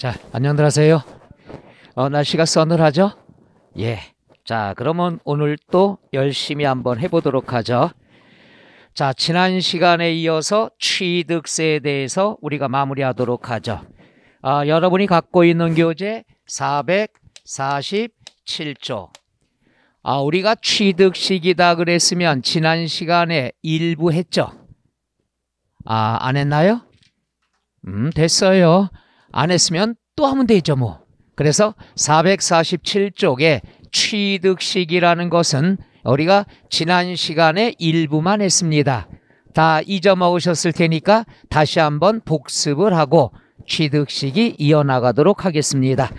자, 안녕들 하세요. 어, 날씨가 서늘하죠? 예. 자, 그러면 오늘 또 열심히 한번 해보도록 하죠. 자, 지난 시간에 이어서 취득세에 대해서 우리가 마무리하도록 하죠. 아, 여러분이 갖고 있는 교재 447조. 아, 우리가 취득식이다 그랬으면 지난 시간에 일부 했죠? 아, 안 했나요? 음, 됐어요. 안 했으면 또 하면 되죠 뭐. 그래서 447쪽에 취득식이라는 것은 우리가 지난 시간에 일부만 했습니다. 다 잊어먹으셨을 테니까 다시 한번 복습을 하고 취득식이 이어나가도록 하겠습니다.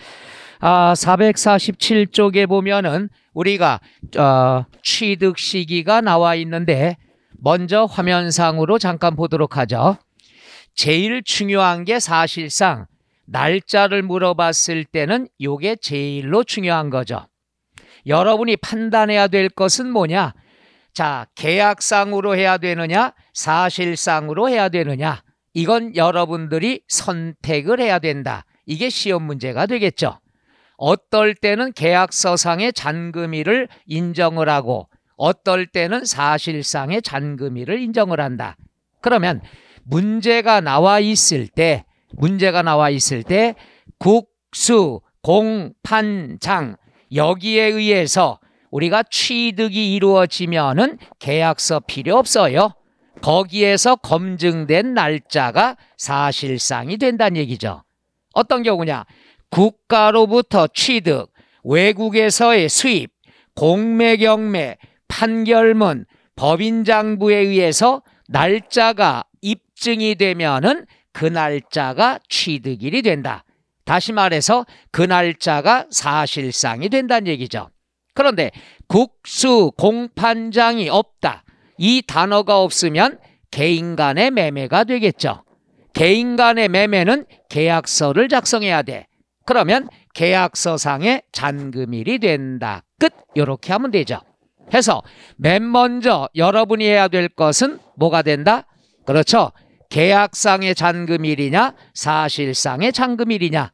아, 447쪽에 보면은 우리가 어, 취득 시기가 나와 있는데 먼저 화면상으로 잠깐 보도록 하죠. 제일 중요한 게 사실상 날짜를 물어봤을 때는 이게 제일로 중요한 거죠. 여러분이 판단해야 될 것은 뭐냐? 자, 계약상으로 해야 되느냐? 사실상으로 해야 되느냐? 이건 여러분들이 선택을 해야 된다. 이게 시험 문제가 되겠죠. 어떨 때는 계약서상의 잔금일을 인정을 하고 어떨 때는 사실상의 잔금일을 인정을 한다. 그러면 문제가 나와 있을 때 문제가 나와 있을 때 국수, 공판장 여기에 의해서 우리가 취득이 이루어지면은 계약서 필요 없어요. 거기에서 검증된 날짜가 사실상이 된다는 얘기죠. 어떤 경우냐? 국가로부터 취득, 외국에서의 수입, 공매경매, 판결문, 법인장부에 의해서 날짜가 입증이 되면은 그 날짜가 취득일이 된다. 다시 말해서 그 날짜가 사실상이 된다는 얘기죠. 그런데 국수 공판장이 없다. 이 단어가 없으면 개인 간의 매매가 되겠죠. 개인 간의 매매는 계약서를 작성해야 돼. 그러면 계약서상의 잔금일이 된다. 끝. 이렇게 하면 되죠. 해서 맨 먼저 여러분이 해야 될 것은 뭐가 된다? 그렇죠. 계약상의 잔금일이냐 사실상의 잔금일이냐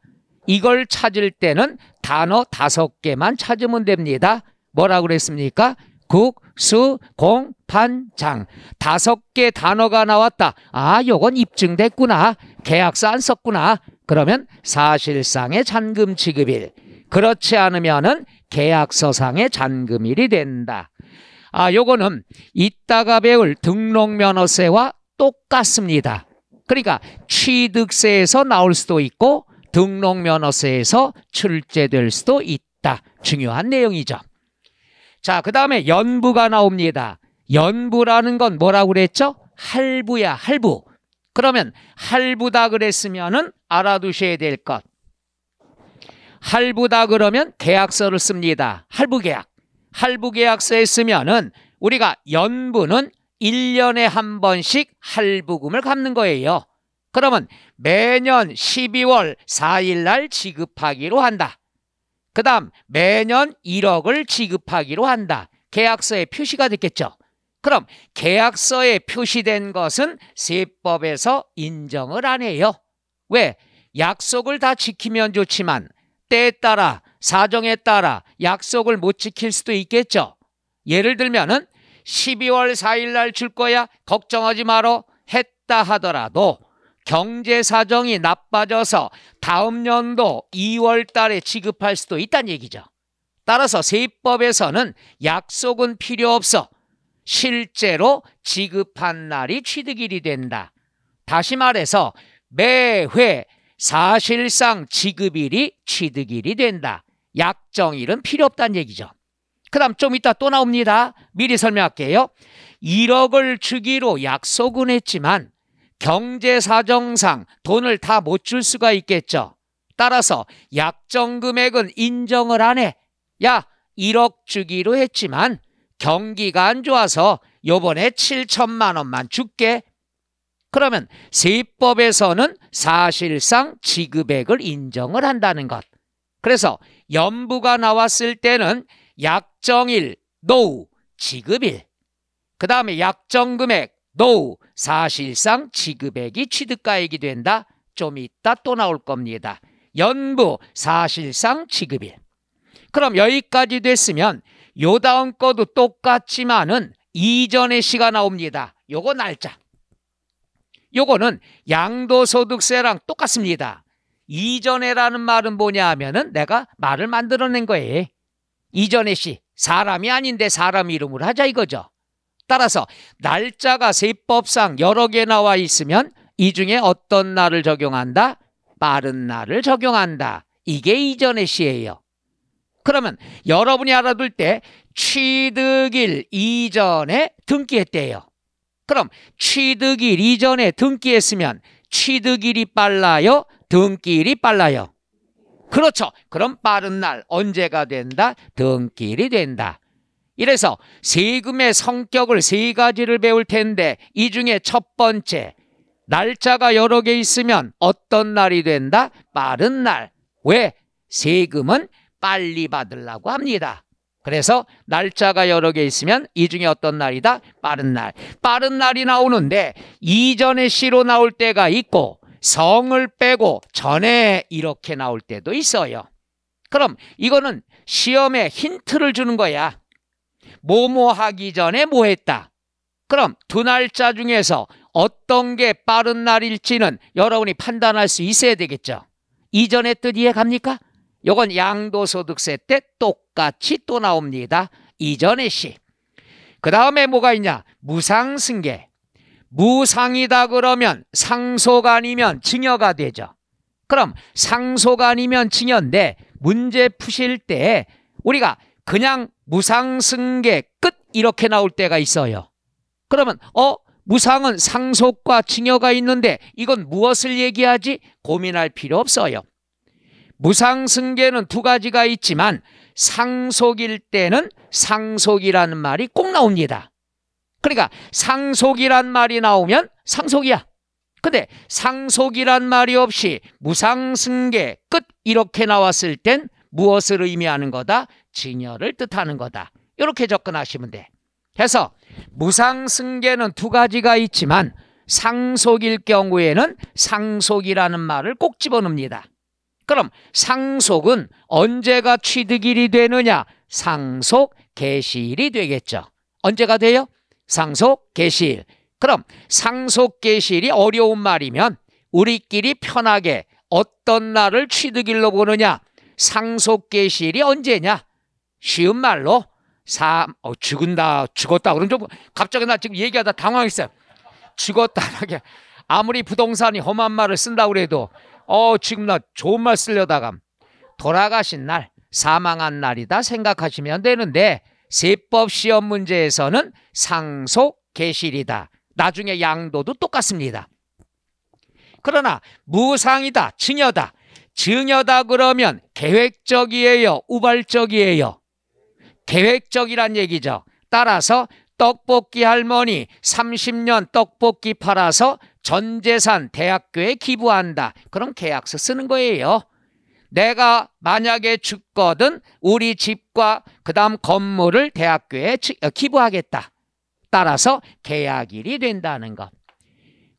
이걸 찾을 때는 단어 다섯 개만 찾으면 됩니다. 뭐라고 그랬습니까? 국, 수, 공, 판, 장. 다섯 개 단어가 나왔다. 아, 요건 입증됐구나. 계약서 안 썼구나. 그러면 사실상의 잔금 지급일. 그렇지 않으면은 계약서상의 잔금일이 된다. 아, 요거는 이따가 배울 등록면허세와 똑같습니다. 그러니까 취득세에서 나올 수도 있고 등록면허세에서 출제될 수도 있다. 중요한 내용이죠. 자, 그 다음에 연부가 나옵니다. 연부라는 건 뭐라고 그랬죠? 할부야, 할부. 그러면 할부다 그랬으면은 알아두셔야 될 것. 할부다 그러면 계약서를 씁니다. 할부 계약. 할부 계약서에 쓰면은 우리가 연부는 1년에한 번씩 할부금을 갚는 거예요. 그러면 매년 12월 4일 날 지급하기로 한다. 그 다음 매년 1억을 지급하기로 한다. 계약서에 표시가 됐겠죠. 그럼 계약서에 표시된 것은 세법에서 인정을 안 해요. 왜? 약속을 다 지키면 좋지만 때에 따라 사정에 따라 약속을 못 지킬 수도 있겠죠. 예를 들면은 12월 4일 날 줄 거야 걱정하지 마라 했다 하더라도 경제 사정이 나빠져서 다음 연도 2월 달에 지급할 수도 있다는 얘기죠. 따라서 세입법에서는 약속은 필요 없어. 실제로 지급한 날이 취득일이 된다. 다시 말해서 매회 사실상 지급일이 취득일이 된다. 약정일은 필요 없다는 얘기죠. 그 다음 좀 이따 또 나옵니다. 미리 설명할게요. 1억을 주기로 약속은 했지만 경제사정상 돈을 다 못 줄 수가 있겠죠. 따라서 약정 금액은 인정을 안 해. 야, 1억 주기로 했지만 경기가 안 좋아서 요번에 7천만 원만 줄게. 그러면 세법에서는 사실상 지급액을 인정을 한다는 것. 그래서 연부가 나왔을 때는 약정일 노우 지급일 그 다음에 약정금액 노우 사실상 지급액이 취득가액이 된다 좀 이따 또 나올 겁니다 연부 사실상 지급일 그럼 여기까지 됐으면 요 다음 거도 똑같지만은 이전의 시가 나옵니다 요거 날짜 요거는 양도소득세랑 똑같습니다 이전에라는 말은 뭐냐 하면은 내가 말을 만들어낸 거예요 이전의 시 사람이 아닌데 사람 이름을 하자 이거죠. 따라서 날짜가 세법상 여러 개 나와 있으면 이 중에 어떤 날을 적용한다? 빠른 날을 적용한다. 이게 이전의 시예요. 그러면 여러분이 알아둘 때 취득일 이전에 등기했대요. 그럼 취득일 이전에 등기했으면 취득일이 빨라요? 등기일이 빨라요? 그렇죠. 그럼 빠른 날 언제가 된다? 등길이 된다. 이래서 세금의 성격을 세 가지를 배울 텐데 이 중에 첫 번째 날짜가 여러 개 있으면 어떤 날이 된다? 빠른 날. 왜? 세금은 빨리 받으려고 합니다. 그래서 날짜가 여러 개 있으면 이 중에 어떤 날이다? 빠른 날. 빠른 날이 나오는데 이전에 시로 나올 때가 있고 성을 빼고 전에 이렇게 나올 때도 있어요. 그럼 이거는 시험에 힌트를 주는 거야. 뭐뭐 하기 전에 뭐 했다. 그럼 두 날짜 중에서 어떤 게 빠른 날일지는 여러분이 판단할 수 있어야 되겠죠. 이전의 뜻 이해 갑니까? 요건 양도소득세 때 똑같이 또 나옵니다. 이전의 시. 그 다음에 뭐가 있냐? 무상승계. 무상이다 그러면 상소가 아니면 증여가 되죠. 그럼 상소가 아니면 증여인데 문제 푸실 때 우리가 그냥 무상승계 끝 이렇게 나올 때가 있어요. 그러면 어? 무상은 상속과 증여가 있는데 이건 무엇을 얘기하지? 고민할 필요 없어요. 무상승계는 두 가지가 있지만 상속일 때는 상속이라는 말이 꼭 나옵니다. 그러니까 상속이란 말이 나오면 상속이야. 근데 상속이란 말이 없이 무상승계 끝 이렇게 나왔을 땐 무엇을 의미하는 거다? 진열을 뜻하는 거다. 이렇게 접근하시면 돼. 해서 무상승계는 두 가지가 있지만 상속일 경우에는 상속이라는 말을 꼭 집어넣습니다. 그럼 상속은 언제가 취득일이 되느냐? 상속 개시일이 되겠죠. 언제가 돼요? 상속 개시일. 그럼 상속 개시일이 어려운 말이면 우리끼리 편하게 어떤 날을 취득일로 보느냐? 상속 개시일이 언제냐? 쉬운 말로 사 어, 죽은다 죽었다 그런 좀 갑자기 나 지금 얘기하다 당황했어요. 죽었다하게 아무리 부동산이 험한 말을 쓴다그래도어 지금 나 좋은 말 쓰려다가 돌아가신 날 사망한 날이다 생각하시면 되는데 세법 시험 문제에서는 상속 개실이다. 나중에 양도도 똑같습니다. 그러나 무상이다, 증여다. 증여다 그러면 계획적이에요, 우발적이에요. 계획적이란 얘기죠. 따라서 떡볶이 할머니 30년 떡볶이 팔아서 전 재산 대학교에 기부한다. 그럼 계약서 쓰는 거예요. 내가 만약에 죽거든 우리 집과 그다음 건물을 대학교에 어, 기부하겠다. 따라서 계약일이 된다는 것.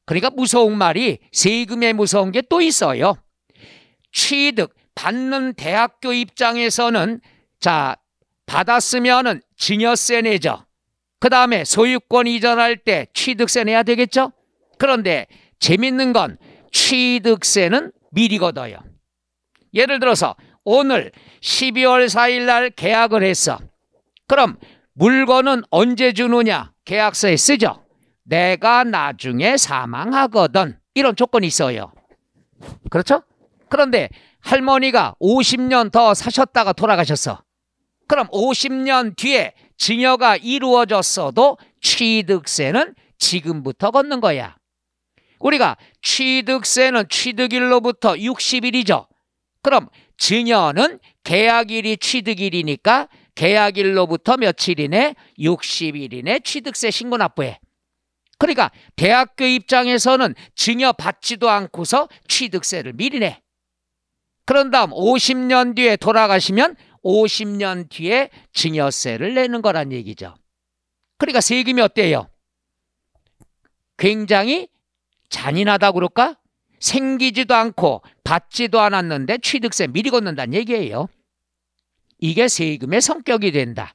그러니까 무서운 말이 세금에 무서운 게 또 있어요. 취득 받는 대학교 입장에서는 자 받았으면은 증여세 내죠. 그 다음에 소유권 이전할 때 취득세 내야 되겠죠. 그런데 재밌는 건 취득세는 미리 걷어요. 예를 들어서 오늘 12월 4일 날 계약을 했어. 그럼 물건은 언제 주느냐? 계약서에 쓰죠. 내가 나중에 사망하거든. 이런 조건이 있어요. 그렇죠? 그런데 할머니가 50년 더 사셨다가 돌아가셨어. 그럼 50년 뒤에 증여가 이루어졌어도 취득세는 지금부터 걷는 거야. 우리가 취득세는 취득일로부터 60일이죠. 그럼 증여는 계약일이 취득일이니까 계약일로부터 며칠 이내 60일 이내 취득세 신고 납부해. 그러니까 대학교 입장에서는 증여 받지도 않고서 취득세를 미리 내. 그런 다음 50년 뒤에 돌아가시면 50년 뒤에 증여세를 내는 거란 얘기죠. 그러니까 세금이 어때요? 굉장히 잔인하다고 그럴까? 생기지도 않고 받지도 않았는데 취득세 미리 걷는다는 얘기예요. 이게 세금의 성격이 된다.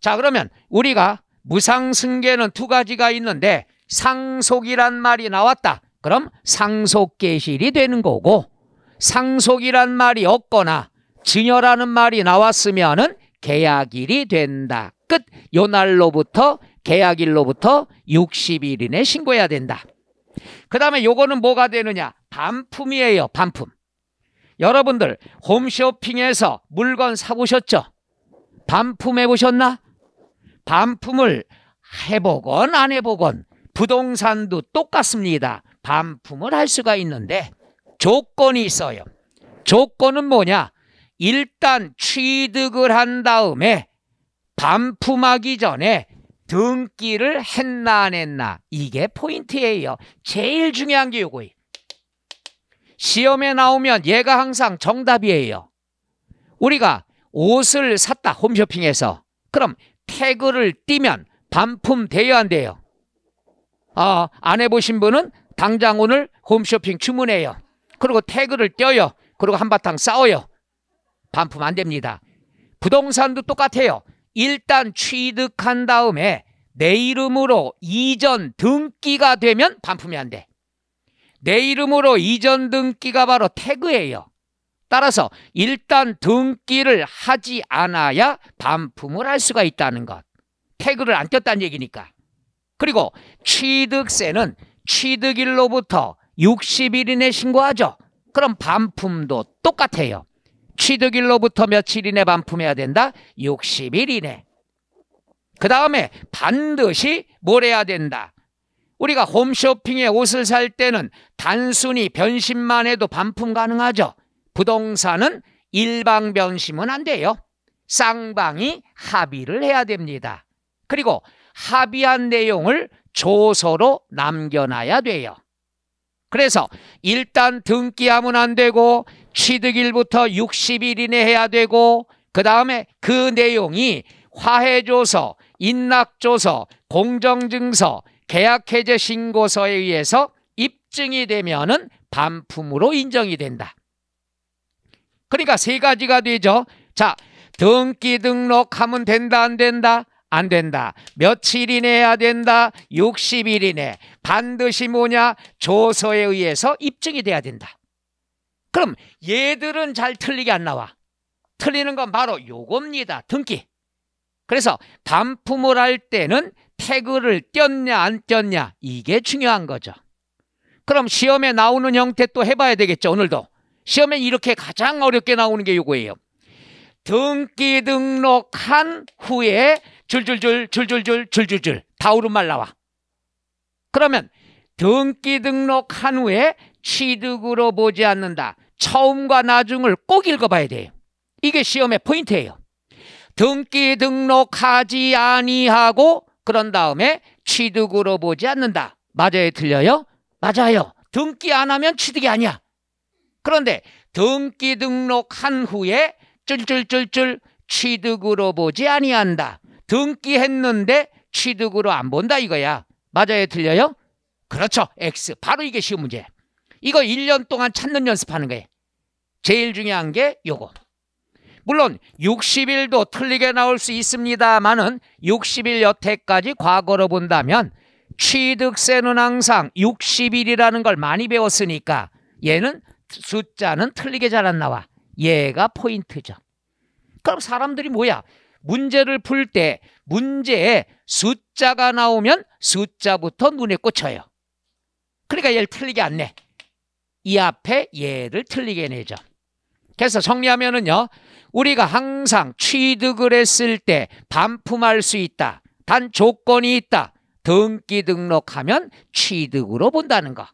자 그러면 우리가 무상승계는 두 가지가 있는데 상속이란 말이 나왔다. 그럼 상속계실이 되는 거고 상속이란 말이 없거나 증여라는 말이 나왔으면 은 계약일이 된다. 끝! 요날로부터 계약일로부터 60일 이내 신고해야 된다. 그 다음에 요거는 뭐가 되느냐? 반품이에요. 반품. 여러분들 홈쇼핑에서 물건 사보셨죠? 반품해보셨나? 반품을 해보건 안 해보건 부동산도 똑같습니다. 반품을 할 수가 있는데 조건이 있어요. 조건은 뭐냐? 일단 취득을 한 다음에 반품하기 전에 등기를 했나 안 했나 이게 포인트예요. 제일 중요한 게 요거예요. 시험에 나오면 얘가 항상 정답이에요. 우리가 옷을 샀다 홈쇼핑에서 그럼 태그를 띄면 반품 돼야 안 돼요? 아, 안 해보신 분은 당장 오늘 홈쇼핑 주문해요. 그리고 태그를 떼요. 그리고 한바탕 싸워요. 반품 안 됩니다. 부동산도 똑같아요. 일단 취득한 다음에 내 이름으로 이전 등기가 되면 반품이 안 돼. 내 이름으로 이전 등기가 바로 태그예요. 따라서 일단 등기를 하지 않아야 반품을 할 수가 있다는 것. 태그를 안 꼈다는 얘기니까. 그리고 취득세는 취득일로부터 60일 이내 신고하죠. 그럼 반품도 똑같아요. 취득일로부터 며칠 이내 반품해야 된다? 60일 이내. 그 다음에 반드시 뭘 해야 된다? 우리가 홈쇼핑에 옷을 살 때는 단순히 변심만 해도 반품 가능하죠. 부동산은 일방 변심은 안 돼요. 쌍방이 합의를 해야 됩니다. 그리고 합의한 내용을 조서로 남겨놔야 돼요. 그래서 일단 등기하면 안 되고 취득일부터 60일 이내 해야 되고 그 다음에 그 내용이 화해조서, 인낙조서 공정증서, 계약해제 신고서에 의해서 입증이 되면은 반품으로 인정이 된다. 그러니까 세 가지가 되죠. 자, 등기 등록하면 된다 안 된다? 안 된다. 며칠 이내야 해 된다. 60일 이내. 반드시 뭐냐? 조서에 의해서 입증이 돼야 된다. 그럼 얘들은 잘 틀리게 안 나와. 틀리는 건 바로 요겁니다. 등기. 그래서 반품을 할 때는 태그를 뗐냐 안 뗐냐 이게 중요한 거죠. 그럼 시험에 나오는 형태 또 해봐야 되겠죠. 오늘도. 시험엔 이렇게 가장 어렵게 나오는 게 요거예요. 등기 등록한 후에 줄줄줄 줄줄줄 줄줄줄 다 오른말 나와. 그러면 등기 등록한 후에 취득으로 보지 않는다. 처음과 나중을 꼭 읽어봐야 돼요. 이게 시험의 포인트예요. 등기 등록하지 아니하고 그런 다음에 취득으로 보지 않는다. 맞아요? 틀려요? 맞아요. 등기 안 하면 취득이 아니야. 그런데 등기 등록한 후에 쫄쫄쫄쫄 취득으로 보지 아니한다. 등기했는데 취득으로 안 본다 이거야. 맞아요? 틀려요? 그렇죠. X. 바로 이게 시험 문제. 이거 1년 동안 찾는 연습하는 거예요. 제일 중요한 게 요거. 물론 60일도 틀리게 나올 수 있습니다만은 60일 여태까지 과거로 본다면 취득세는 항상 60일이라는 걸 많이 배웠으니까 얘는 숫자는 틀리게 잘 안 나와. 얘가 포인트죠. 그럼 사람들이 뭐야? 문제를 풀 때 문제에 숫자가 나오면 숫자부터 눈에 꽂혀요. 그러니까 얘를 틀리게 안 내. 이 앞에 예를 틀리게 내죠. 그래서 정리하면은요. 우리가 항상 취득을 했을 때 반품할 수 있다. 단 조건이 있다. 등기 등록하면 취득으로 본다는 거.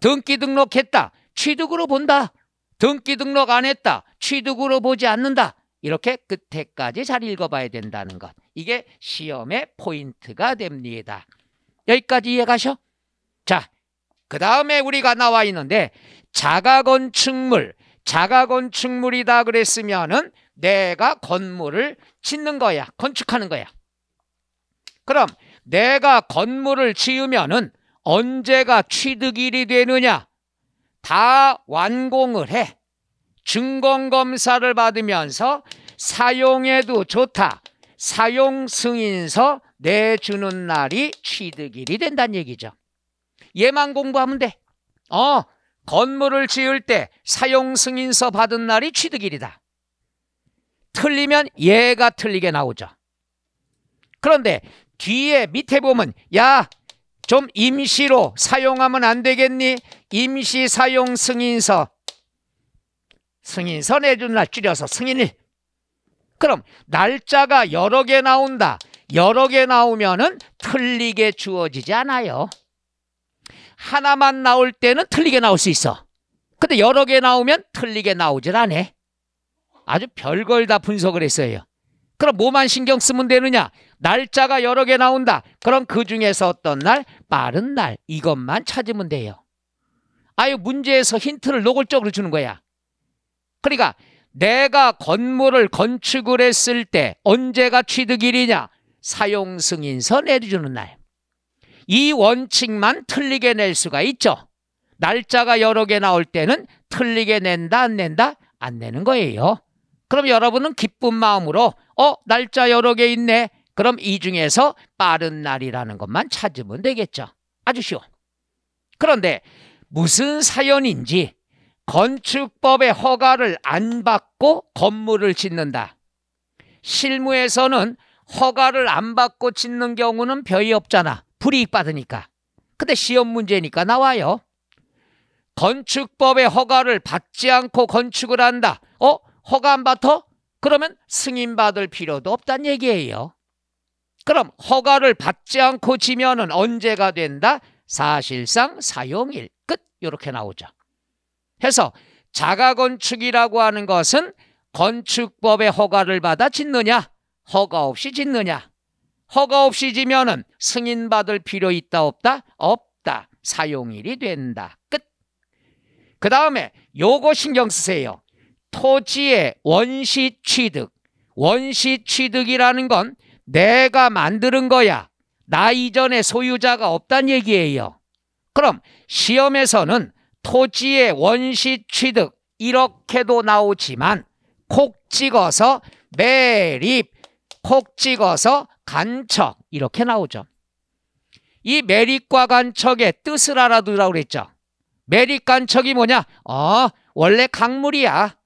등기 등록했다. 취득으로 본다. 등기 등록 안 했다. 취득으로 보지 않는다. 이렇게 끝에까지 잘 읽어봐야 된다는 것. 이게 시험의 포인트가 됩니다. 여기까지 이해가셔? 자, 그 다음에 우리가 나와 있는데 자가건축물, 자가건축물이다 그랬으면은 내가 건물을 짓는 거야, 건축하는 거야. 그럼 내가 건물을 지으면은 언제가 취득일이 되느냐? 다 완공을 해. 증권검사를 받으면서 사용해도 좋다. 사용 승인서 내주는 날이 취득일이 된다는 얘기죠. 얘만 공부하면 돼. 어, 건물을 지을 때 사용 승인서 받은 날이 취득일이다. 틀리면 얘가 틀리게 나오죠. 그런데 뒤에 밑에 보면 야, 좀 임시로 사용하면 안 되겠니? 임시 사용 승인서. 승인서 내준 날 줄여서 승인일. 그럼 날짜가 여러 개 나온다. 여러 개 나오면은 틀리게 주어지지 않아요. 하나만 나올 때는 틀리게 나올 수 있어. 근데 여러 개 나오면 틀리게 나오질 않아. 아주 별걸 다 분석을 했어요. 그럼 뭐만 신경 쓰면 되느냐? 날짜가 여러 개 나온다. 그럼 그 중에서 어떤 날? 빠른 날. 이것만 찾으면 돼요. 아예 문제에서 힌트를 노골적으로 주는 거야. 그러니까 내가 건물을 건축을 했을 때 언제가 취득일이냐? 사용승인서 내주는 려 날. 이 원칙만 틀리게 낼 수가 있죠. 날짜가 여러 개 나올 때는 틀리게 낸다 안 낸다 안 내는 거예요. 그럼 여러분은 기쁜 마음으로 어 날짜 여러 개 있네. 그럼 이 중에서 빠른 날이라는 것만 찾으면 되겠죠. 아주 쉬워. 그런데 무슨 사연인지 건축법의 허가를 안 받고 건물을 짓는다. 실무에서는 허가를 안 받고 짓는 경우는 별이 없잖아. 불이익 받으니까. 근데 시험 문제니까 나와요. 건축법의 허가를 받지 않고 건축을 한다. 어? 허가 안 받어? 그러면 승인받을 필요도 없단 얘기예요. 그럼 허가를 받지 않고 지면은 언제가 된다? 사실상 사용일 끝 이렇게 나오죠. 해서 자가건축이라고 하는 것은 건축법의 허가를 받아 짓느냐 허가 없이 짓느냐 허가 없이 지면은 승인받을 필요 있다 없다? 없다. 사용일이 된다. 끝. 그 다음에 요거 신경 쓰세요. 토지의 원시 취득. 원시 취득이라는 건 내가 만드는 거야. 나 이전에 소유자가 없단 얘기예요. 그럼 시험에서는 토지의 원시 취득 이렇게도 나오지만 콕 찍어서 매립, 콕 찍어서 간척 이렇게 나오죠. 이 매립과 간척의 뜻을 알아두라고 그랬죠. 매립 간척이 뭐냐? 어, 원래 강물이야.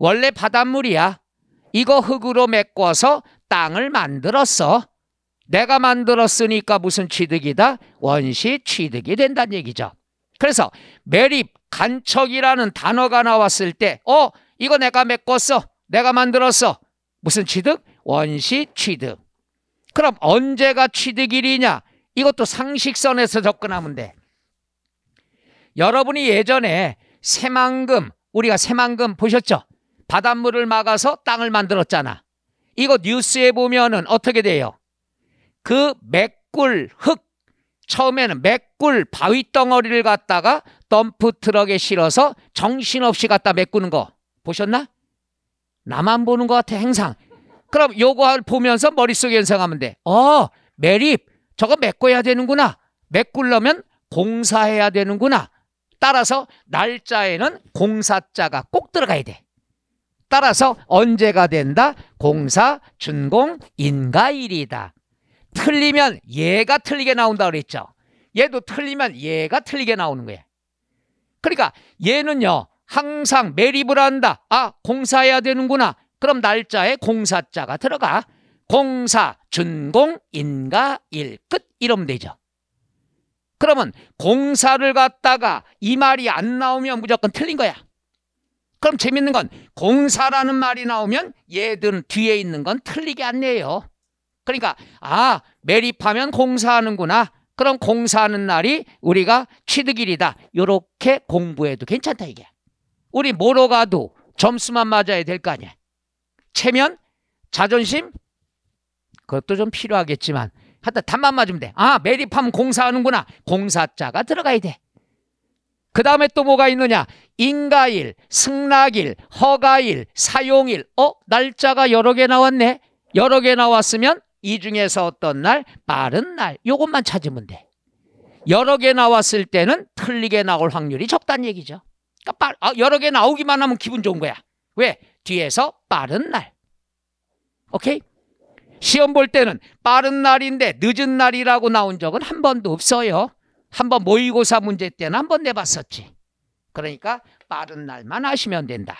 원래 바닷물이야. 이거 흙으로 메꿔서 땅을 만들었어. 내가 만들었으니까 무슨 취득이다? 원시 취득이 된다는 얘기죠. 그래서 매립, 간척이라는 단어가 나왔을 때 어? 이거 내가 메꿨어. 내가 만들었어. 무슨 취득? 원시 취득. 그럼 언제가 취득일이냐? 이것도 상식선에서 접근하면 돼. 여러분이 예전에 새만금, 우리가 새만금 보셨죠? 바닷물을 막아서 땅을 만들었잖아. 이거 뉴스에 보면은 어떻게 돼요? 그맥굴 흙, 처음에는 맥굴 바위 덩어리를 갖다가 덤프 트럭에 실어서 정신없이 갖다 메꾸는 거 보셨나? 나만 보는 것 같아, 행상. 그럼 요걸 보면서 머릿속에 연상하면 돼. 어, 매립. 저거 메꿔야 되는구나. 메꾸려면 공사해야 되는구나. 따라서 날짜에는 공사자가 꼭 들어가야 돼. 따라서 언제가 된다? 공사, 준공, 인가일이다. 틀리면 얘가 틀리게 나온다 그랬죠. 얘도 틀리면 얘가 틀리게 나오는 거예요. 그러니까 얘는요. 항상 매립을 한다. 아 공사해야 되는구나. 그럼 날짜에 공사자가 들어가 공사, 준공, 인가, 일, 끝 이러면 되죠. 그러면 공사를 갖다가 이 말이 안 나오면 무조건 틀린 거야. 그럼 재밌는 건 공사라는 말이 나오면 얘들은 뒤에 있는 건 틀리게 안 내요. 그러니까 아 매립하면 공사하는구나. 그럼 공사하는 날이 우리가 취득일이다. 이렇게 공부해도 괜찮다 이게. 우리 뭐로 가도 점수만 맞아야 될 거 아니야. 체면, 자존심 그것도 좀 필요하겠지만 하여튼 답만 맞으면 돼. 아 메리팜 공사하는구나. 공사자가 들어가야 돼. 그 다음에 또 뭐가 있느냐? 인가일, 승낙일, 허가일, 사용일. 어? 날짜가 여러 개 나왔네. 여러 개 나왔으면 이 중에서 어떤 날? 빠른 날. 요것만 찾으면 돼. 여러 개 나왔을 때는 틀리게 나올 확률이 적단 얘기죠. 그러니까 아, 여러 개 나오기만 하면 기분 좋은 거야. 왜? 뒤에서 빠른 날. 오케이? 시험 볼 때는 빠른 날인데 늦은 날이라고 나온 적은 한 번도 없어요. 한 번 모의고사 문제 때는 한 번 내봤었지. 그러니까 빠른 날만 하시면 된다.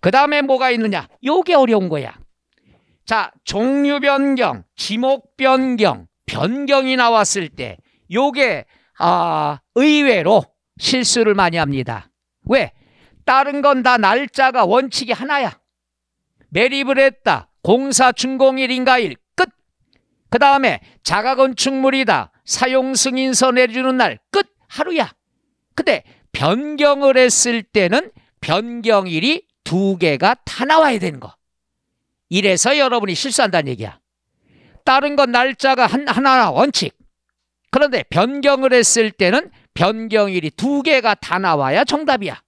그 다음에 뭐가 있느냐? 요게 어려운 거야. 자, 종류 변경, 지목 변경, 변경이 나왔을 때 요게 아, 의외로 실수를 많이 합니다. 왜? 다른 건 다 날짜가 원칙이 하나야. 매립을 했다. 공사 준공일 인가일 끝. 그 다음에 자가건축물이다. 사용승인서 내주는 날 끝. 하루야. 근데 변경을 했을 때는 변경일이 두 개가 다 나와야 되는 거. 이래서 여러분이 실수한다는 얘기야. 다른 건 날짜가 한, 하나 원칙. 그런데 변경을 했을 때는 변경일이 두 개가 다 나와야 정답이야.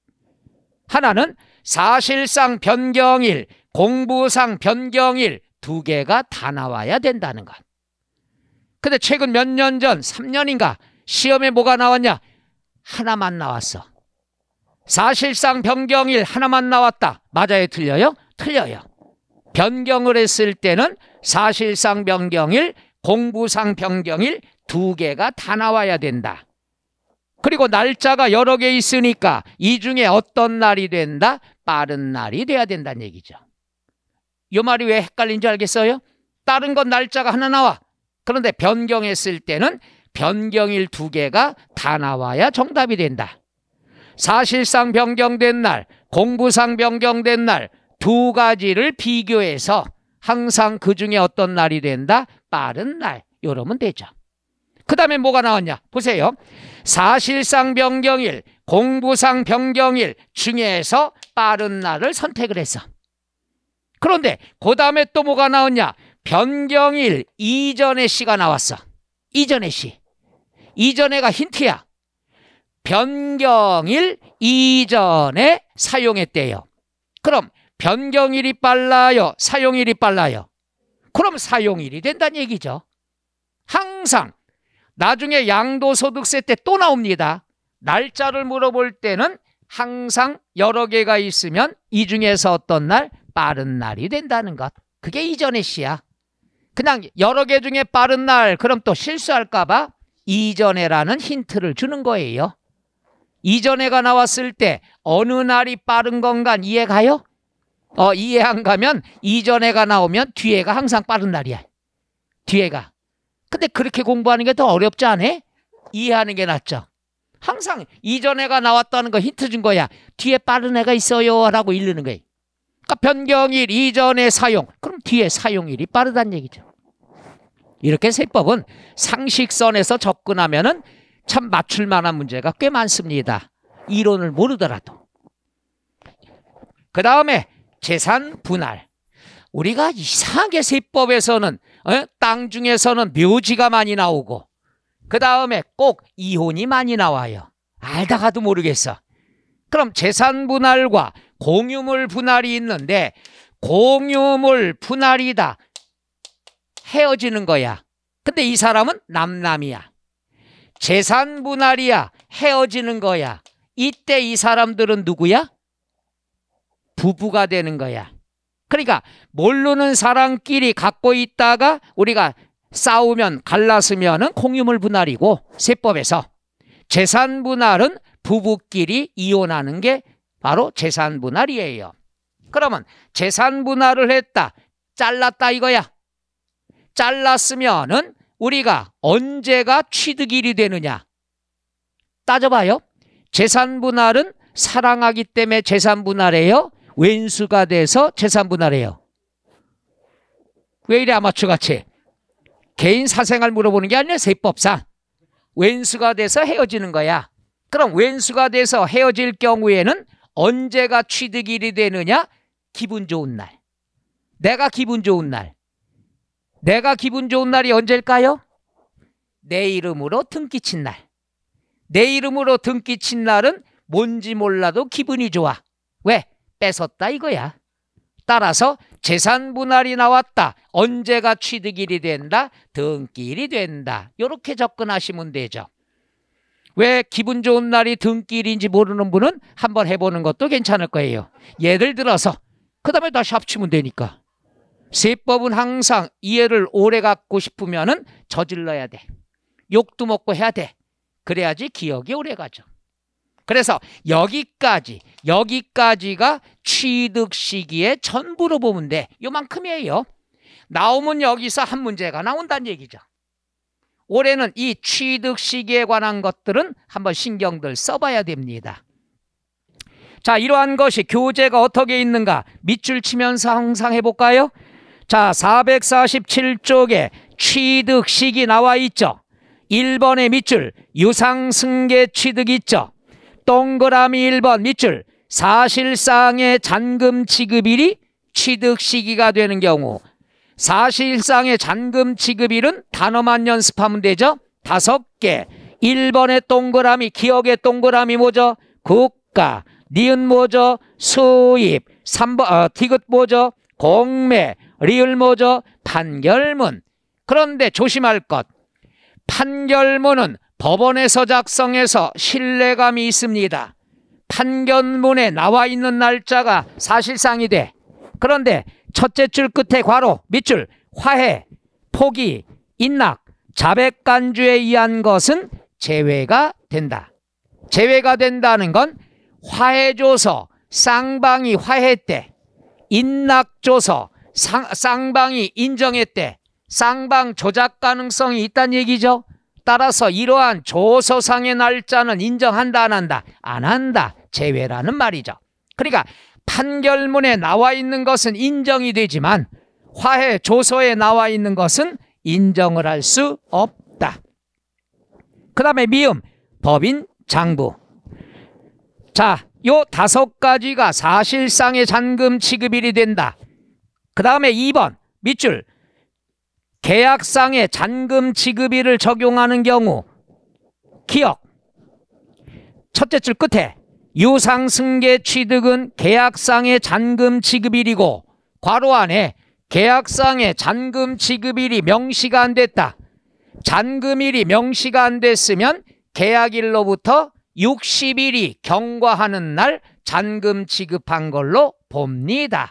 하나는 사실상 변경일, 공부상 변경일 두 개가 다 나와야 된다는 것. 근데 최근 몇 년 전, 3년인가 시험에 뭐가 나왔냐? 하나만 나왔어. 사실상 변경일 하나만 나왔다. 맞아요? 틀려요? 틀려요. 변경을 했을 때는 사실상 변경일, 공부상 변경일 두 개가 다 나와야 된다. 그리고 날짜가 여러 개 있으니까 이 중에 어떤 날이 된다? 빠른 날이 돼야 된다는 얘기죠. 이 말이 왜 헷갈린지 알겠어요? 다른 건 날짜가 하나 나와. 그런데 변경했을 때는 변경일 두 개가 다 나와야 정답이 된다. 사실상 변경된 날, 공부상 변경된 날 두 가지를 비교해서 항상 그 중에 어떤 날이 된다? 빠른 날. 이러면 되죠. 그 다음에 뭐가 나왔냐? 보세요. 사실상 변경일, 공부상 변경일 중에서 빠른 날을 선택을 했어. 그런데 그 다음에 또 뭐가 나왔냐? 변경일 이전의 시가 나왔어. 이전의 시. 이전에가 힌트야. 변경일 이전에 사용했대요. 그럼 변경일이 빨라요? 사용일이 빨라요? 그럼 사용일이 된다는 얘기죠. 항상 나중에 양도소득세 때 또 나옵니다. 날짜를 물어볼 때는 항상 여러 개가 있으면 이 중에서 어떤 날 빠른 날이 된다는 것. 그게 이전의 시야. 그냥 여러 개 중에 빠른 날 그럼 또 실수할까 봐 이전에라는 힌트를 주는 거예요. 이전에가 나왔을 때 어느 날이 빠른 건가 이해가요? 어, 이해 안 가면 이전에가 나오면 뒤에가 항상 빠른 날이야. 뒤에가. 근데 그렇게 공부하는 게 더 어렵지 않아? 이해하는 게 낫죠. 항상 이전 애가 나왔다는 거 힌트 준 거야. 뒤에 빠른 애가 있어요 라고 읽는 거예요. 그러니까 변경일 이전의 사용. 그럼 뒤에 사용일이 빠르단 얘기죠. 이렇게 세법은 상식선에서 접근하면 참 맞출 만한 문제가 꽤 많습니다. 이론을 모르더라도. 그 다음에 재산 분할. 우리가 이상하게 세법에서는 어? 땅 중에서는 묘지가 많이 나오고 그 다음에 꼭 이혼이 많이 나와요. 알다가도 모르겠어. 그럼 재산 분할과 공유물 분할이 있는데 공유물 분할이다. 헤어지는 거야. 근데 이 사람은 남남이야. 재산 분할이야. 헤어지는 거야. 이때 이 사람들은 누구야? 부부가 되는 거야. 그러니까 모르는 사람끼리 갖고 있다가 우리가 싸우면 갈랐으면 공유물 분할이고 세법에서 재산 분할은 부부끼리 이혼하는 게 바로 재산 분할이에요. 그러면 재산 분할을 했다. 잘랐다 이거야. 잘랐으면은 우리가 언제가 취득일이 되느냐? 따져봐요. 재산 분할은 사랑하기 때문에 재산 분할해요. 왼수가 돼서 재산 분할해요. 왜 이래 아마추어 같이? 개인 사생활 물어보는 게 아니라 세법상. 왼수가 돼서 헤어지는 거야. 그럼 왼수가 돼서 헤어질 경우에는 언제가 취득일이 되느냐? 기분 좋은 날. 내가 기분 좋은 날. 내가 기분 좋은 날이 언제일까요? 내 이름으로 등기친 날. 내 이름으로 등기친 날은 뭔지 몰라도 기분이 좋아. 왜? 뺏었다 이거야. 따라서 재산 분할이 나왔다. 언제가 취득일이 된다? 등기일이 된다. 이렇게 접근하시면 되죠. 왜 기분 좋은 날이 등기일인지 모르는 분은 한번 해보는 것도 괜찮을 거예요. 예를 들어서 그 다음에 다시 합치면 되니까. 세법은 항상 이해를 오래 갖고 싶으면 은 저질러야 돼. 욕도 먹고 해야 돼. 그래야지 기억이 오래 가죠. 그래서 여기까지 여기까지가 취득 시기의 전부로 보면 돼. 요만큼이에요. 나오면 여기서 한 문제가 나온다는 얘기죠. 올해는 이 취득 시기에 관한 것들은 한번 신경들 써봐야 됩니다. 자, 이러한 것이 교재가 어떻게 있는가 밑줄 치면서 항상 해볼까요? 자, 447쪽에 취득 시기 나와 있죠. 1번의 밑줄 유상승계 취득 있죠. 동그라미 1번 밑줄 사실상의 잔금 지급일이 취득 시기가 되는 경우 사실상의 잔금 지급일은 단어만 연습하면 되죠. 다섯 개 1번의 동그라미 기억의 동그라미 뭐죠? 국가 니은 뭐죠? 수입 3번 어, 티귿 뭐죠? 공매 리을 뭐죠? 판결문 그런데 조심할 것 판결문은 법원에서 작성해서 신뢰감이 있습니다. 판결문에 나와 있는 날짜가 사실상이 돼. 그런데 첫째 줄 끝에 괄호, 밑줄, 화해, 포기, 인락, 자백간주에 의한 것은 제외가 된다. 제외가 된다는 건 화해조서, 쌍방이 화해때, 인락조서, 쌍방이 인정했대, 쌍방 조작 가능성이 있다는 얘기죠. 따라서 이러한 조서상의 날짜는 인정한다 안 한다 안 한다 제외라는 말이죠. 그러니까 판결문에 나와 있는 것은 인정이 되지만 화해 조서에 나와 있는 것은 인정을 할 수 없다. 그 다음에 미음, 법인, 장부. 자, 요 다섯 가지가 사실상의 잔금 취급일이 된다. 그 다음에 2번, 밑줄, 계약상의 잔금 지급일을 적용하는 경우 기억 첫째 줄 끝에 유상승계 취득은 계약상의 잔금 지급일이고 괄호 안에 계약상의 잔금 지급일이 명시가 안 됐다. 잔금일이 명시가 안 됐으면 계약일로부터 60일이 경과하는 날 잔금 지급한 걸로 봅니다.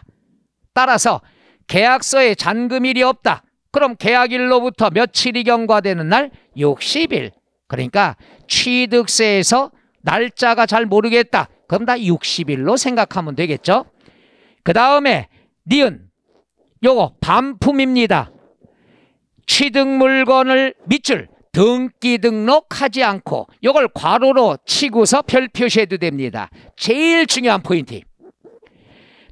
따라서 계약서에 잔금일이 없다. 그럼 계약일로부터 며칠이 경과되는 날 60일. 그러니까 취득세에서 날짜가 잘 모르겠다. 그럼 다 60일로 생각하면 되겠죠. 그 다음에 니은 요거 반품입니다. 취득 물건을 밑줄 등기 등록하지 않고 요걸 괄호로 치고서 별 표시해도 됩니다. 제일 중요한 포인트.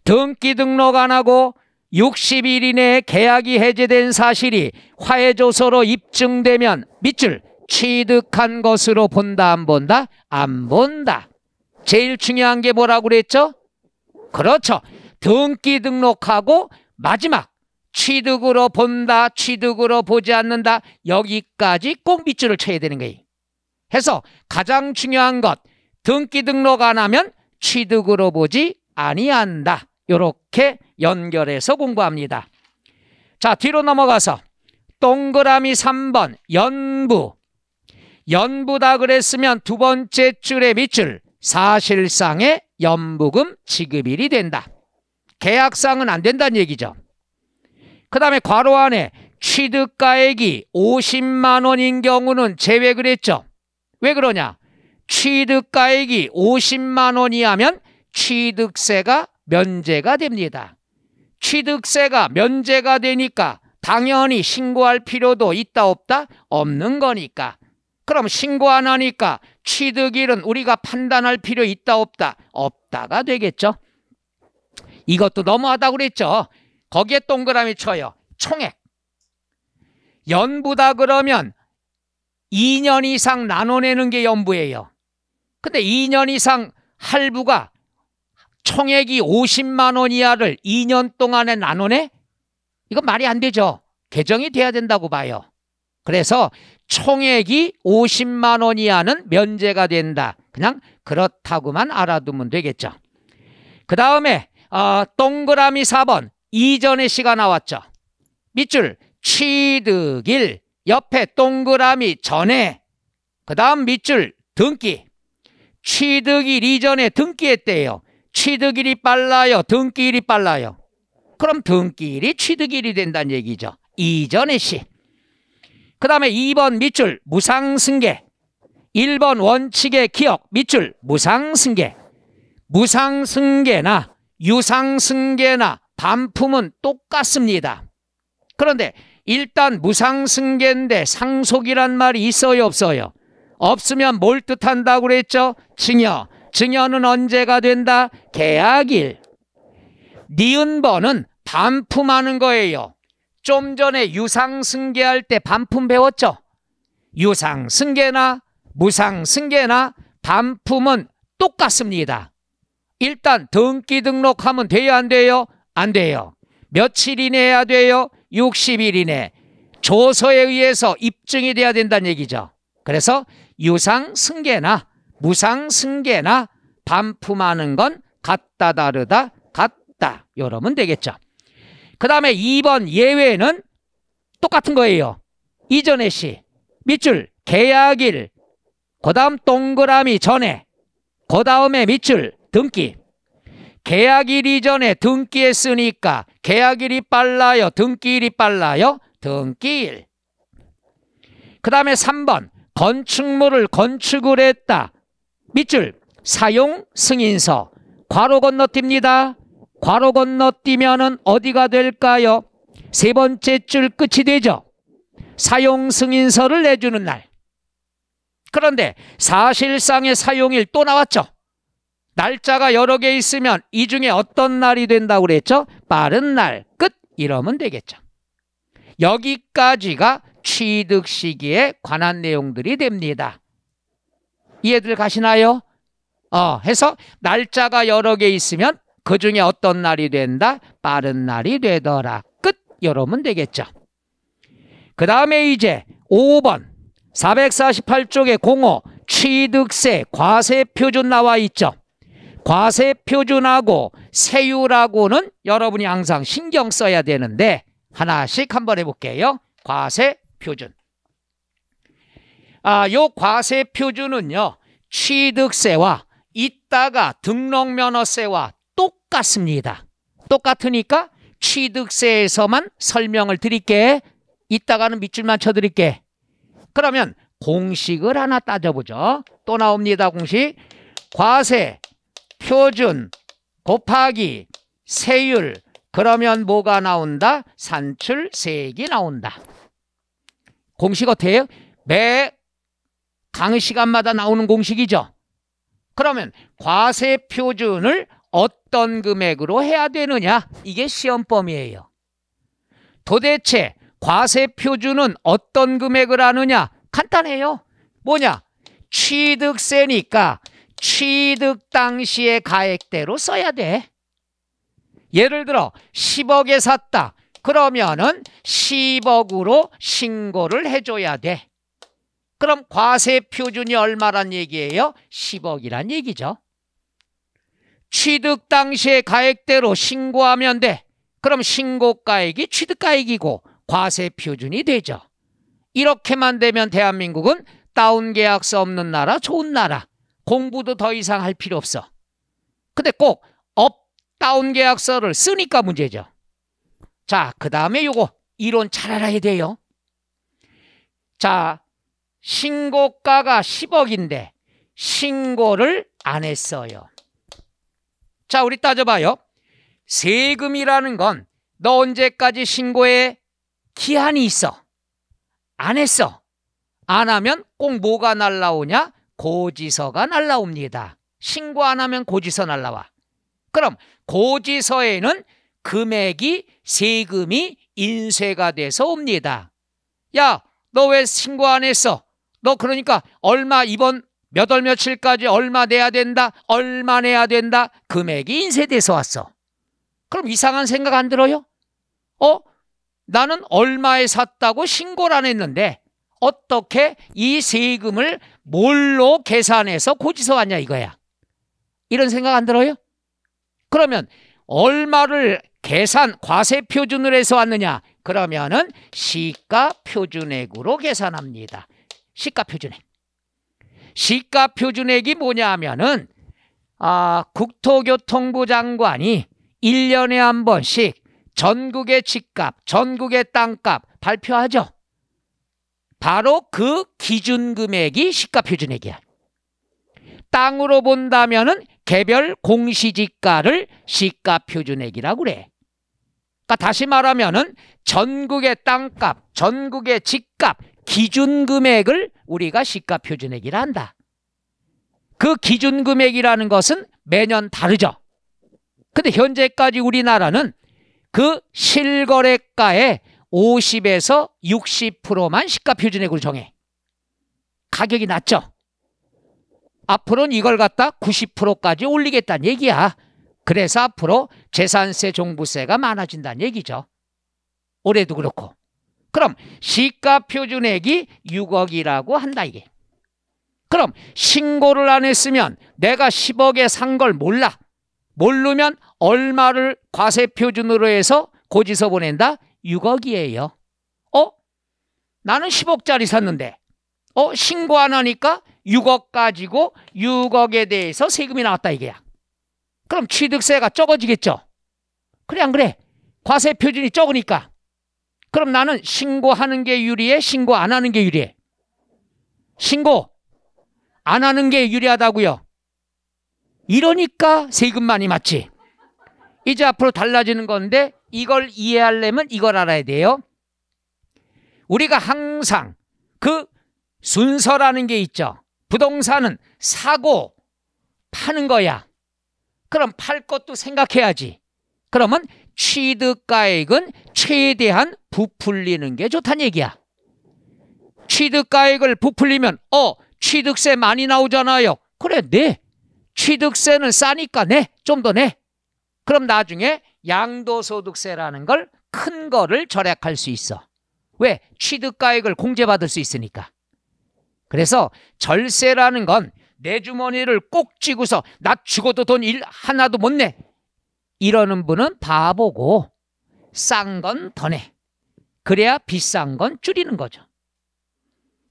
등기 등록 안 하고 60일 이내에 계약이 해제된 사실이 화해조서로 입증되면 밑줄 취득한 것으로 본다 안 본다? 안 본다. 제일 중요한 게 뭐라고 그랬죠? 그렇죠. 등기 등록하고 마지막 취득으로 본다 취득으로 보지 않는다 여기까지 꼭 밑줄을 쳐야 되는 거예요. 해서 가장 중요한 것 등기 등록 안 하면 취득으로 보지 아니한다. 이렇게 연결해서 공부합니다. 자 뒤로 넘어가서 동그라미 3번 연부 연부다 그랬으면 두 번째 줄에 밑줄 사실상의 연부금 지급일이 된다. 계약상은 안 된다는 얘기죠. 그 다음에 괄호 안에 취득가액이 50만 원인 경우는 제외 그랬죠. 왜 그러냐? 취득가액이 50만 원이 하면 취득세가 면제가 됩니다. 취득세가 면제가 되니까 당연히 신고할 필요도 있다 없다? 없는 거니까. 그럼 신고 안 하니까 취득일은 우리가 판단할 필요 있다 없다? 없다가 되겠죠. 이것도 너무하다고 그랬죠. 거기에 동그라미 쳐요. 총액. 연부다 그러면 2년 이상 나눠내는 게 연부예요. 근데 2년 이상 할부가 총액이 50만 원 이하를 2년 동안에 나눠내? 이건 말이 안 되죠. 개정이 돼야 된다고 봐요. 그래서 총액이 50만 원 이하는 면제가 된다. 그냥 그렇다고만 알아두면 되겠죠. 그 다음에 어, 동그라미 4번 이전의 시가 나왔죠. 밑줄 취득일 옆에 동그라미 전에 그 다음 밑줄 등기 취득일 이전에 등기했대요. 취득일이 빨라요? 등기일이 빨라요? 그럼 등기일이 취득일이 된다는 얘기죠. 이전의 시. 그 다음에 2번 밑줄 무상승계 1번 원칙의 기억 밑줄 무상승계 무상승계나 유상승계나 반품은 똑같습니다. 그런데 일단 무상승계인데 상속이란 말이 있어요 없어요? 없으면 뭘 뜻한다고 그랬죠? 증여 증여는 언제가 된다? 계약일. 니은번은 반품하는 거예요. 좀 전에 유상승계할 때 반품 배웠죠? 유상승계나 무상승계나 반품은 똑같습니다. 일단 등기 등록하면 돼요 안 돼요? 안 돼요. 며칠 이내 해야 돼요? 60일 이내. 조서에 의해서 입증이 돼야 된다는 얘기죠. 그래서 유상승계나 무상승계나 반품하는 건 같다 다르다 같다 이러면 되겠죠. 그 다음에 2번 예외는 똑같은 거예요. 이전의 시 밑줄 계약일 그 다음 동그라미 전에 그 다음에 밑줄 등기 계약일 이전에 등기했으니까 계약일이 빨라요 등기일이 빨라요 등기일 그 다음에 3번 건축물을 건축을 했다 밑줄 사용 승인서 괄호 건너뜁니다. 괄호 건너뛰면은 어디가 될까요? 세 번째 줄 끝이 되죠. 사용 승인서를 내주는 날. 그런데 사실상의 사용일 또 나왔죠. 날짜가 여러 개 있으면 이 중에 어떤 날이 된다고 그랬죠? 빠른 날, 끝 이러면 되겠죠. 여기까지가 취득 시기에 관한 내용들이 됩니다. 이해들 가시나요? 어, 해서 날짜가 여러 개 있으면 그 중에 어떤 날이 된다? 빠른 날이 되더라. 끝! 여러분 되겠죠. 그 다음에 이제 5번 448쪽에 공호 취득세 과세표준 나와 있죠. 과세표준하고 세율하고는 여러분이 항상 신경 써야 되는데 하나씩 한번 해볼게요. 과세표준 아, 요 과세 표준은요. 취득세와 있다가 등록면허세와 똑같습니다. 똑같으니까 취득세에서만 설명을 드릴게. 있다가는 밑줄만 쳐드릴게. 그러면 공식을 하나 따져보죠. 또 나옵니다. 공식. 과세, 표준, 곱하기, 세율. 그러면 뭐가 나온다? 산출 세액이 나온다. 공식 어때요? 매 강의 시간마다 나오는 공식이죠. 그러면 과세 표준을 어떤 금액으로 해야 되느냐? 이게 시험범위예요. 도대체 과세 표준은 어떤 금액을 하느냐? 간단해요. 뭐냐? 취득세니까 취득 당시의 가액대로 써야 돼. 예를 들어 10억에 샀다. 그러면은 10억으로 신고를 해줘야 돼. 그럼 과세 표준이 얼마란 얘기예요? 10억이란 얘기죠. 취득 당시의 가액대로 신고하면 돼. 그럼 신고가액이 취득가액이고 과세 표준이 되죠. 이렇게만 되면 대한민국은 다운 계약서 없는 나라, 좋은 나라. 공부도 더 이상 할 필요 없어. 근데 꼭 업다운 계약서를 쓰니까 문제죠. 자, 그 다음에 요거 이론 잘 알아야 돼요. 자, 신고가가 10억인데 신고를 안 했어요. 자, 우리 따져봐요. 세금이라는 건 너 언제까지 신고에 기한이 있어. 안 했어. 안 하면 꼭 뭐가 날라오냐? 고지서가 날라옵니다. 신고 안 하면 고지서 날라와. 그럼 고지서에는 금액이 세금이 인쇄가 돼서 옵니다. 야, 너 왜 신고 안 했어? 너 그러니까 얼마 이번 몇월 며칠까지 얼마 내야 된다. 얼마 내야 된다. 금액이 인쇄돼서 왔어. 그럼 이상한 생각 안 들어요? 어? 나는 얼마에 샀다고 신고를 안 했는데 어떻게 이 세금을 뭘로 계산해서 고지서 왔냐 이거야. 이런 생각 안 들어요? 그러면 얼마를 계산 과세 표준으로 해서 왔느냐? 그러면은 시가 표준액으로 계산합니다. 시가표준액. 시가표준액이 뭐냐 하면은 아, 국토교통부 장관이 1년에 한 번씩 전국의 집값, 전국의 땅값 발표하죠. 바로 그 기준 금액이 시가표준액이야. 땅으로 본다면은 개별 공시지가를 시가표준액이라고 그래. 그러니까 다시 말하면은 전국의 땅값, 전국의 집값 기준 금액을 우리가 시가표준액이라 한다. 그 기준 금액이라는 것은 매년 다르죠. 근데 현재까지 우리나라는 그 실거래가의 50에서 60%만 시가표준액으로 정해. 가격이 낮죠. 앞으로는 이걸 갖다 90%까지 올리겠다는 얘기야. 그래서 앞으로 재산세, 종부세가 많아진다는 얘기죠. 올해도 그렇고. 그럼 시가 표준액이 6억이라고 한다 이게. 그럼 신고를 안 했으면 내가 10억에 산 걸 몰라. 모르면 얼마를 과세 표준으로 해서 고지서 보낸다? 6억이에요. 어? 나는 10억짜리 샀는데. 어? 신고 안 하니까 6억 가지고 6억에 대해서 세금이 나왔다 이게야. 그럼 취득세가 적어지겠죠? 그래 안 그래? 과세 표준이 적으니까. 그럼 나는 신고하는 게 유리해? 신고 안 하는 게 유리해? 신고 안 하는 게 유리하다고요. 이러니까 세금만이 맞지. 이제 앞으로 달라지는 건데 이걸 이해하려면 이걸 알아야 돼요. 우리가 항상 그 순서라는 게 있죠. 부동산은 사고 파는 거야. 그럼 팔 것도 생각해야지. 그러면 취득가액은 최대한 부풀리는 게 좋다는 얘기야. 취득가액을 부풀리면 어 취득세 많이 나오잖아요. 그래 네. 취득세는 싸니까 네. 좀 더 내. 네. 그럼 나중에 양도소득세라는 걸 큰 거를 절약할 수 있어. 왜? 취득가액을 공제받을 수 있으니까. 그래서 절세라는 건 내 주머니를 꼭 쥐고서 나 죽어도 돈 일 하나도 못 내. 이러는 분은 바보고 싼 건 더 내. 그래야 비싼 건 줄이는 거죠.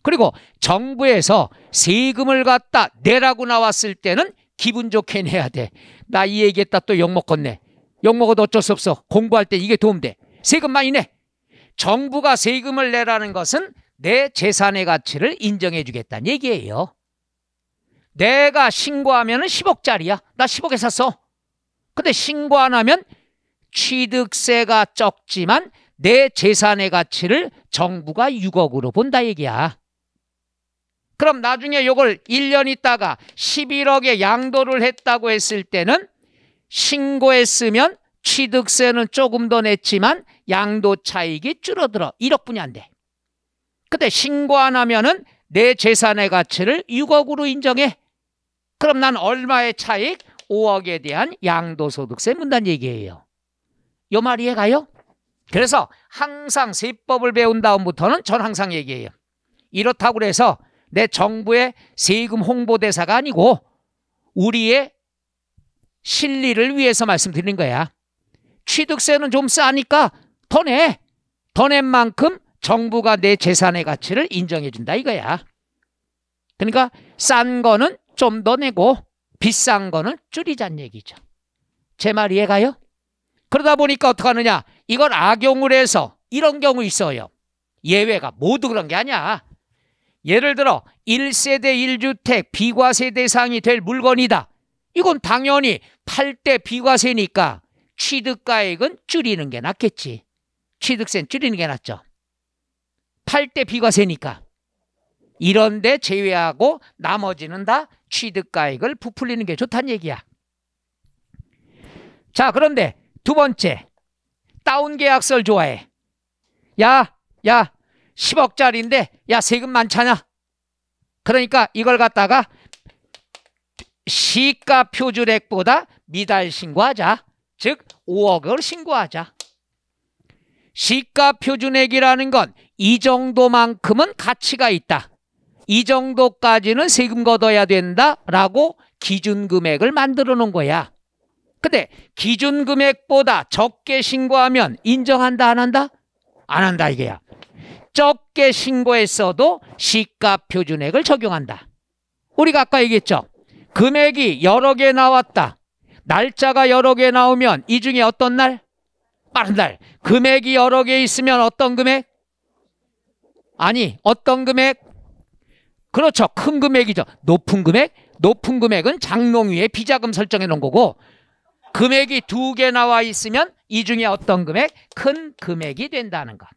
그리고 정부에서 세금을 갖다 내라고 나왔을 때는 기분 좋게 내야 돼. 나 이 얘기했다 또 욕먹었네. 욕먹어도 어쩔 수 없어. 공부할 때 이게 도움돼. 세금 많이 내. 정부가 세금을 내라는 것은 내 재산의 가치를 인정해 주겠다는 얘기예요. 내가 신고하면 10억짜리야. 나 10억에 샀어. 근데 신고 안 하면 취득세가 적지만 내 재산의 가치를 정부가 6억으로 본다 얘기야. 그럼 나중에 이걸 1년 있다가 11억에 양도를 했다고 했을 때는 신고했으면 취득세는 조금 더 냈지만 양도 차익이 줄어들어. 1억뿐이 안 돼. 근데 신고 안 하면은 내 재산의 가치를 6억으로 인정해. 그럼 난 얼마의 차익? 5억에 대한 양도소득세 문단 얘기예요. 요 말이 에가요 그래서 항상 세법을 배운 다음부터는 전 항상 얘기해요. 이렇다고 해서내 정부의 세금 홍보대사가 아니고 우리의 실리를 위해서 말씀드린 거야. 취득세는 좀 싸니까 더 내. 더 낸 만큼 정부가 내 재산의 가치를 인정해 준다 이거야. 그러니까 싼 거는 좀 더 내고 비싼 거는 줄이자는 얘기죠. 제 말 이해가요? 그러다 보니까 어떡 하느냐? 이걸 악용을 해서 이런 경우 있어요. 예외가 모두 그런 게 아니야. 예를 들어 1세대 1주택 비과세 대상이 될 물건이다. 이건 당연히 8대 비과세니까 취득가액은 줄이는 게 낫겠지. 취득세는 줄이는 게 낫죠. 8대 비과세니까. 이런데 제외하고 나머지는 다 취득가액을 부풀리는 게 좋다는 얘기야. 자 그런데 두 번째 다운 계약서를 좋아해. 야, 야, 10억짜리인데 야 세금 많잖아. 그러니까 이걸 갖다가 시가 표준액보다 미달 신고하자. 즉 5억을 신고하자. 시가 표준액이라는 건 이 정도만큼은 가치가 있다. 이 정도까지는 세금 걷어야 된다라고 기준 금액을 만들어 놓은 거야. 근데 기준 금액보다 적게 신고하면 인정한다 안 한다? 안 한다 이게야. 적게 신고했어도 시가 표준액을 적용한다. 우리가 아까 얘기했죠. 금액이 여러 개 나왔다. 날짜가 여러 개 나오면 이 중에 어떤 날? 빠른 날. 금액이 여러 개 있으면 어떤 금액? 아니 어떤 금액? 그렇죠. 큰 금액이죠. 높은 금액. 높은 금액은 장롱위에 비자금 설정해 놓은 거고 금액이 두 개 나와 있으면 이 중에 어떤 금액? 큰 금액이 된다는 것.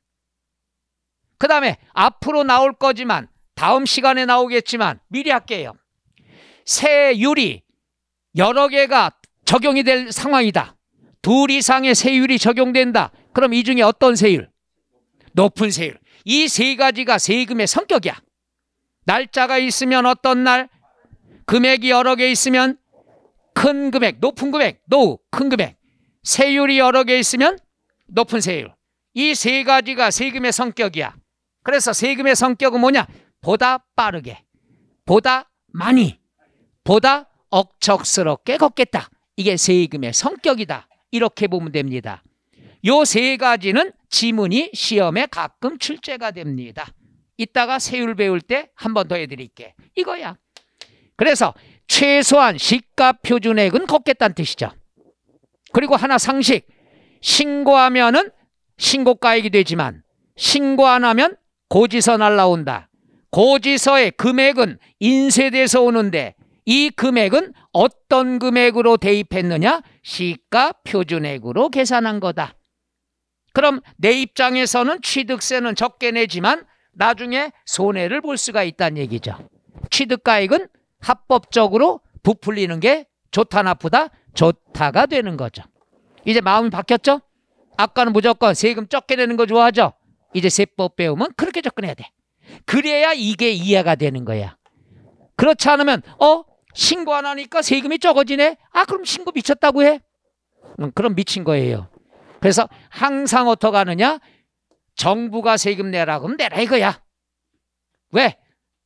그 다음에 앞으로 나올 거지만 다음 시간에 나오겠지만 미리 할게요. 세율이 여러 개가 적용이 될 상황이다. 둘 이상의 세율이 적용된다. 그럼 이 중에 어떤 세율? 높은 세율. 이 세 가지가 세금의 성격이야. 날짜가 있으면 어떤 날, 금액이 여러 개 있으면 큰 금액, 높은 금액, 노우, 큰 금액. 세율이 여러 개 있으면 높은 세율. 이 세 가지가 세금의 성격이야. 그래서 세금의 성격은 뭐냐? 보다 빠르게, 보다 많이, 보다 억척스럽게 걷겠다. 이게 세금의 성격이다. 이렇게 보면 됩니다. 요 세 가지는 지문이 시험에 가끔 출제가 됩니다. 이따가 세율 배울 때 한 번 더 해드릴게. 이거야. 그래서 최소한 시가 표준액은 걷겠다는 뜻이죠. 그리고 하나 상식. 신고하면은 신고가액이 되지만 신고 안 하면 고지서 날라온다. 고지서의 금액은 인쇄돼서 오는데 이 금액은 어떤 금액으로 대입했느냐? 시가 표준액으로 계산한 거다. 그럼 내 입장에서는 취득세는 적게 내지만 나중에 손해를 볼 수가 있다는 얘기죠. 취득가액은 합법적으로 부풀리는 게 좋다 나쁘다 좋다가 되는 거죠. 이제 마음이 바뀌었죠? 아까는 무조건 세금 적게 내는 거 좋아하죠? 이제 세법 배우면 그렇게 접근해야 돼. 그래야 이게 이해가 되는 거야. 그렇지 않으면 어? 신고 안 하니까 세금이 적어지네? 아 그럼 신고 미쳤다고 해? 음, 그럼 미친 거예요. 그래서 항상 어떻게 하느냐? 정부가 세금 내라 고 하면 내라 이거야. 왜?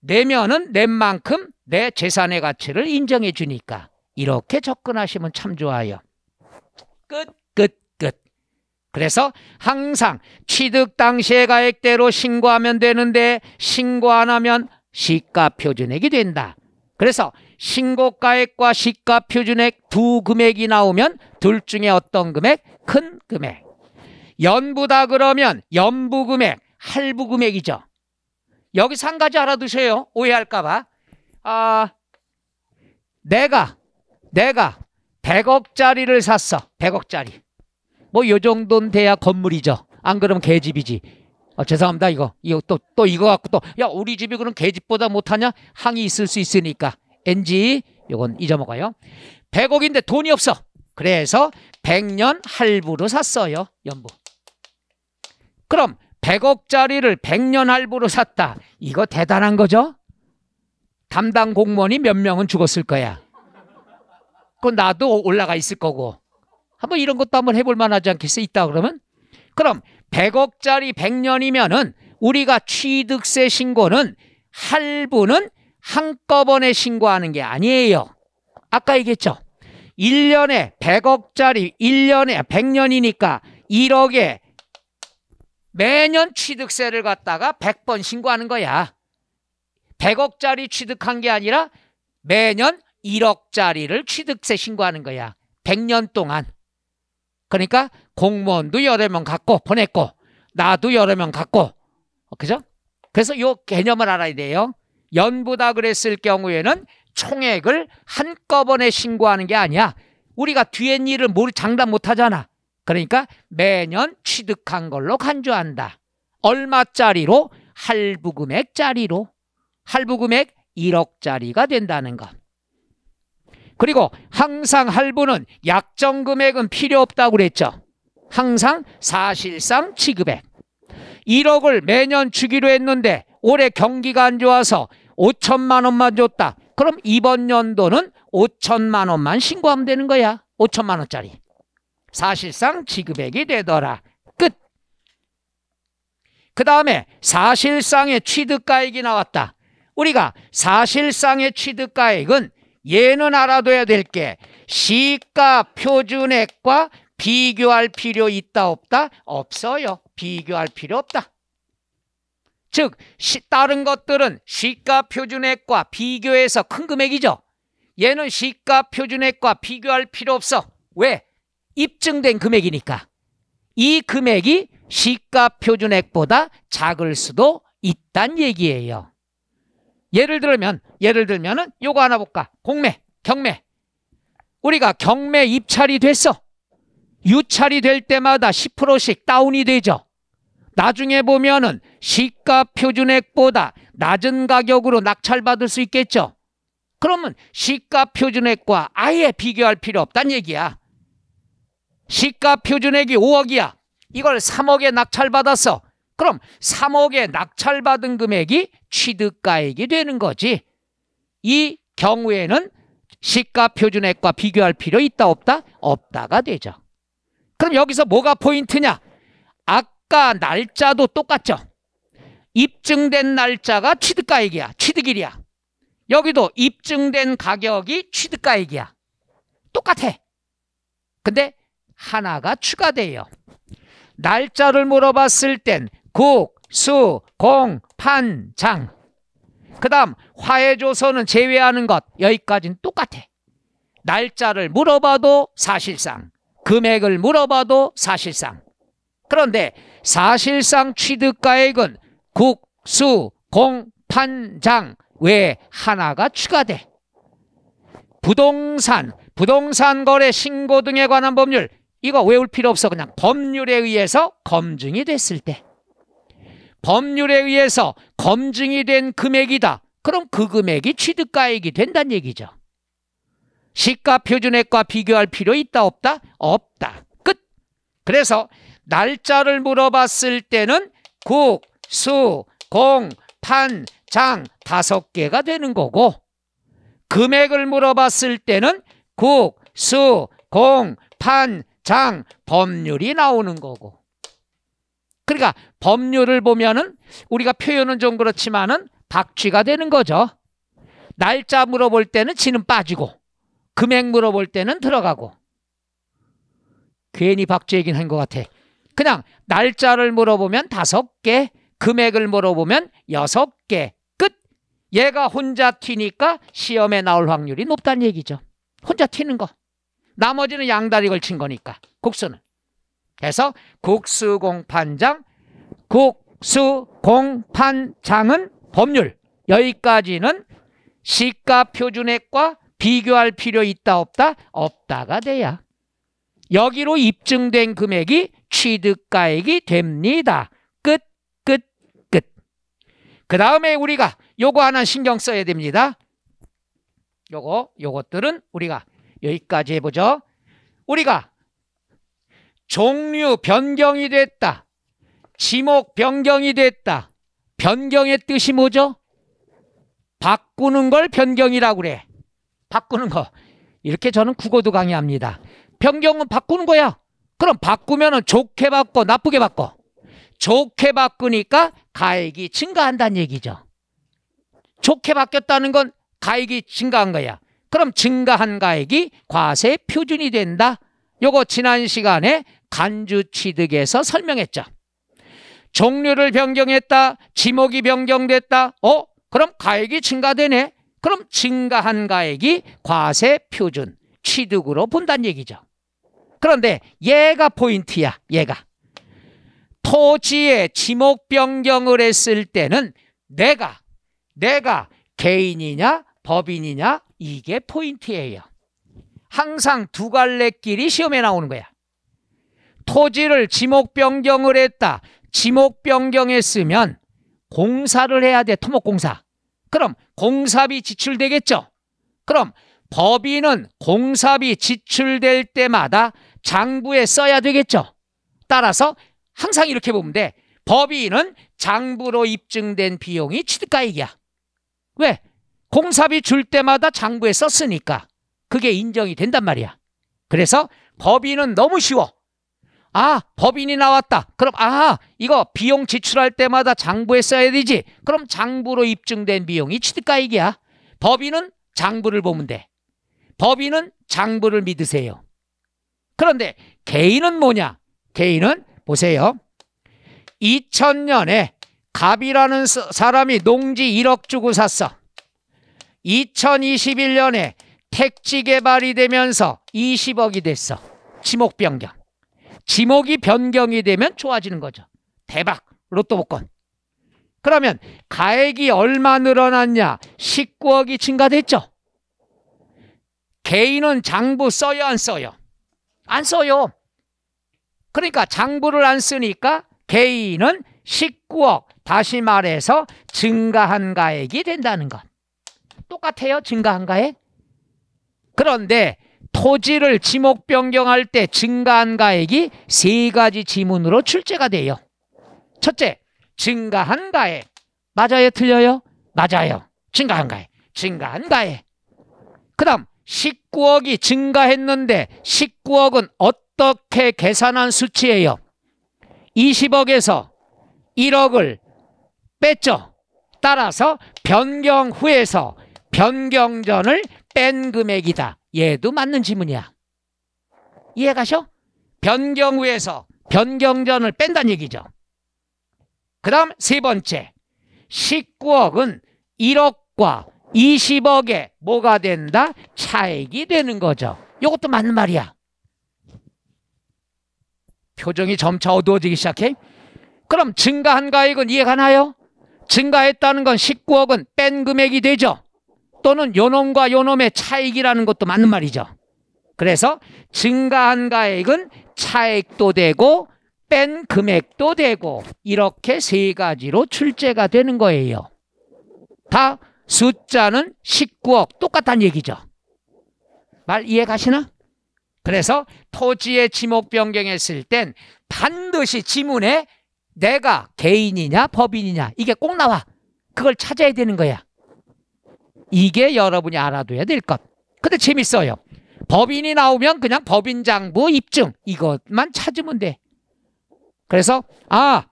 내면은 낸 만큼 내 재산의 가치를 인정해 주니까 이렇게 접근하시면 참 좋아요. 끝, 끝, 끝. 그래서 항상 취득 당시의 가액대로 신고하면 되는데 신고 안 하면 시가 표준액이 된다. 그래서 신고가액과 시가 표준액 두 금액이 나오면 둘 중에 어떤 금액? 큰 금액. 연부다 그러면 연부금액, 할부금액이죠. 여기서 한 가지 알아두세요. 오해할까봐. 아, 내가, 내가 100억짜리를 샀어. 100억짜리. 뭐 요 정도는 돼야 건물이죠. 안 그러면 개집이지. 아, 죄송합니다 이거 이거 또또 이거 갖고 또야 우리 집이 그럼 개집보다 못하냐 항의 있을 수 있으니까 NG 요건 잊어먹어요 100억인데 돈이 없어 그래서 100년 할부로 샀어요 연부 그럼 100억짜리를 100년 할부로 샀다. 이거 대단한 거죠? 담당 공무원이 몇 명은 죽었을 거야. 그건 나도 올라가 있을 거고. 한번 이런 것도 한번 해볼 만하지 않겠어? 있다 그러면? 그럼 100억짜리 100년이면은 우리가 취득세 신고는 할부는 한꺼번에 신고하는 게 아니에요. 아까 얘기했죠? 1년에 100억짜리 1년에 100년이니까 1억에 매년 취득세를 갖다가 100번 신고하는 거야. 100억짜리 취득한 게 아니라 매년 1억짜리를 취득세 신고하는 거야. 100년 동안. 그러니까 공무원도 여러 명 갖고 보냈고 나도 여러 명 갖고 어, 그죠? 그래서 요 개념을 알아야 돼요. 연부다 그랬을 경우에는 총액을 한꺼번에 신고하는 게 아니야. 우리가 뒤에 일을 모 장담 못 하잖아. 그러니까 매년 취득한 걸로 간주한다. 얼마짜리로? 할부금액짜리로. 할부금액 1억짜리가 된다는 것. 그리고 항상 할부는 약정 금액은 필요 없다고 그랬죠. 항상 사실상 취급액. 1억을 매년 주기로 했는데 올해 경기가 안 좋아서 5천만 원만 줬다. 그럼 이번 연도는 5천만 원만 신고하면 되는 거야. 5천만 원짜리. 사실상 지급액이 되더라. 끝. 그 다음에 사실상의 취득가액이 나왔다. 우리가 사실상의 취득가액은 얘는 알아둬야 될 게 시가 표준액과 비교할 필요 있다 없다? 없어요. 비교할 필요 없다. 즉 다른 것들은 시가 표준액과 비교해서 큰 금액이죠. 얘는 시가 표준액과 비교할 필요 없어. 왜? 입증된 금액이니까 이 금액이 시가표준액보다 작을 수도 있단 얘기예요. 예를 들면 예를 들면은 요거 하나 볼까? 공매, 경매. 우리가 경매 입찰이 됐어. 유찰이 될 때마다 10%씩 다운이 되죠. 나중에 보면은 시가 표준액보다 낮은 가격으로 낙찰받을 수 있겠죠. 그러면 시가 표준액과 아예 비교할 필요 없단 얘기야. 시가 표준액이 5억이야. 이걸 3억에 낙찰받았어. 그럼 3억에 낙찰받은 금액이 취득가액이 되는 거지. 이 경우에는 시가 표준액과 비교할 필요 있다 없다? 없다가 되죠. 그럼 여기서 뭐가 포인트냐? 아까 날짜도 똑같죠. 입증된 날짜가 취득가액이야. 취득일이야. 여기도 입증된 가격이 취득가액이야. 똑같아. 근데 하나가 추가돼요. 날짜를 물어봤을 땐 국, 수, 공, 판, 장. 그 다음 화해조서는 제외하는 것 여기까지는 똑같아. 날짜를 물어봐도 사실상 금액을 물어봐도 사실상 그런데 사실상 취득가액은 국, 수, 공, 판, 장외 하나가 추가돼 부동산, 부동산 거래 신고 등에 관한 법률 이거 외울 필요 없어. 그냥 법률에 의해서 검증이 됐을 때. 법률에 의해서 검증이 된 금액이다. 그럼 그 금액이 취득가액이 된다는 얘기죠. 시가표준액과 비교할 필요 있다 없다? 없다. 끝. 그래서 날짜를 물어봤을 때는 국, 수, 공, 판, 장 다섯 개가 되는 거고 금액을 물어봤을 때는 국, 수, 공, 판, 장, 법률이 나오는 거고. 그러니까 법률을 보면은 우리가 표현은 좀 그렇지만은 박쥐가 되는 거죠. 날짜 물어볼 때는 지는 빠지고 금액 물어볼 때는 들어가고 괜히 박쥐 얘기는 한것 같아. 그냥 날짜를 물어보면 다섯 개, 금액을 물어보면 여섯 개, 끝. 얘가 혼자 튀니까 시험에 나올 확률이 높다는 얘기죠. 혼자 튀는 거. 나머지는 양다리 걸친 거니까 국수는. 그래서 국수공판장, 국수공판장은 법률. 여기까지는 시가 표준액과 비교할 필요 있다 없다? 없다가 돼야. 여기로 입증된 금액이 취득가액이 됩니다. 끝, 끝, 끝. 그 다음에 우리가 요거 하나 신경 써야 됩니다. 요거, 요것들은 우리가 여기까지 해보죠. 우리가 종류 변경이 됐다. 지목 변경이 됐다. 변경의 뜻이 뭐죠? 바꾸는 걸 변경이라고 그래. 바꾸는 거. 이렇게 저는 국어도 강의합니다. 변경은 바꾸는 거야. 그럼 바꾸면 좋게 바꿔 나쁘게 바꿔. 좋게 바꾸니까 가액이 증가한다는 얘기죠. 좋게 바뀌었다는 건 가액이 증가한 거야. 그럼 증가한 가액이 과세 표준이 된다. 요거 지난 시간에 간주취득에서 설명했죠. 종류를 변경했다. 지목이 변경됐다. 어? 그럼 가액이 증가되네. 그럼 증가한 가액이 과세 표준 취득으로 본다는 얘기죠. 그런데 얘가 포인트야. 얘가. 토지의 지목 변경을 했을 때는 내가 내가 개인이냐 법인이냐 이게 포인트예요. 항상 두 갈래 길이 시험에 나오는 거야. 토지를 지목 변경을 했다. 지목 변경했으면 공사를 해야 돼. 토목공사. 그럼 공사비 지출되겠죠? 그럼 법인은 공사비 지출될 때마다 장부에 써야 되겠죠? 따라서 항상 이렇게 보면 돼. 법인은 장부로 입증된 비용이 취득가액이야. 왜? 공사비 줄 때마다 장부에 썼으니까 그게 인정이 된단 말이야. 그래서 법인은 너무 쉬워. 아 법인이 나왔다. 그럼 아 이거 비용 지출할 때마다 장부에 써야 되지. 그럼 장부로 입증된 비용이 취득가액이야. 법인은 장부를 보면 돼. 법인은 장부를 믿으세요. 그런데 개인은 뭐냐? 개인은 보세요. 2000년에 갑이라는 사람이 농지 1억 주고 샀어. 2021년에 택지 개발이 되면서 20억이 됐어. 지목 변경. 지목이 변경이 되면 좋아지는 거죠. 대박. 로또 복권. 그러면 가액이 얼마 늘어났냐? 19억이 증가됐죠. 개인은 장부 써요 안 써요? 안 써요. 그러니까 장부를 안 쓰니까 개인은 19억 다시 말해서 증가한 가액이 된다는 것. 똑같아요. 증가한가에? 그런데 토지를 지목 변경할 때 증가한 가액이 세 가지 지문으로 출제가 돼요. 첫째, 증가한 가액. 맞아요? 틀려요? 맞아요. 증가한 가액. 증가한 가액. 그 다음 19억이 증가했는데 19억은 어떻게 계산한 수치예요? 20억에서 1억을 뺐죠. 따라서 변경 후에서 변경전을 뺀 금액이다. 얘도 맞는 지문이야. 이해가셔? 변경 후에서 변경전을 뺀다는 얘기죠. 그 다음 세 번째 19억은 1억과 20억에 뭐가 된다? 차액이 되는 거죠. 이것도 맞는 말이야. 표정이 점차 어두워지기 시작해. 그럼 증가한 가액은 이해가 나요? 증가했다는 건 19억은 뺀 금액이 되죠. 또는 요놈과 요놈의 차익이라는 것도 맞는 말이죠. 그래서 증가한 가액은 차액도 되고 뺀 금액도 되고 이렇게 세 가지로 출제가 되는 거예요. 다 숫자는 19억 똑같다는 얘기죠. 말 이해 가시나? 그래서 토지의 지목 변경했을 땐 반드시 지문에 내가 개인이냐 법인이냐 이게 꼭 나와. 그걸 찾아야 되는 거야. 이게 여러분이 알아둬야 될 것. 근데 재밌어요. 법인이 나오면 그냥 법인 장부 입증 이것만 찾으면 돼. 그래서 아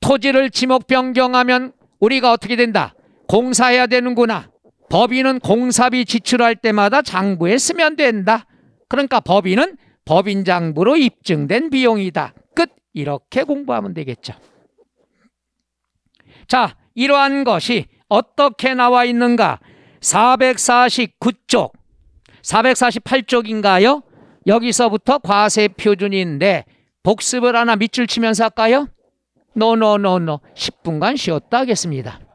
토지를 지목 변경하면 우리가 어떻게 된다. 공사해야 되는구나. 법인은 공사비 지출할 때마다 장부에 쓰면 된다. 그러니까 법인은 법인 장부로 입증된 비용이다. 끝. 이렇게 공부하면 되겠죠. 자, 이러한 것이 어떻게 나와 있는가? 449쪽, 448쪽인가요? 여기서부터 과세 표준인데 복습을 하나 밑줄 치면서 할까요? 노 노 노노 10분간 쉬었다 하겠습니다.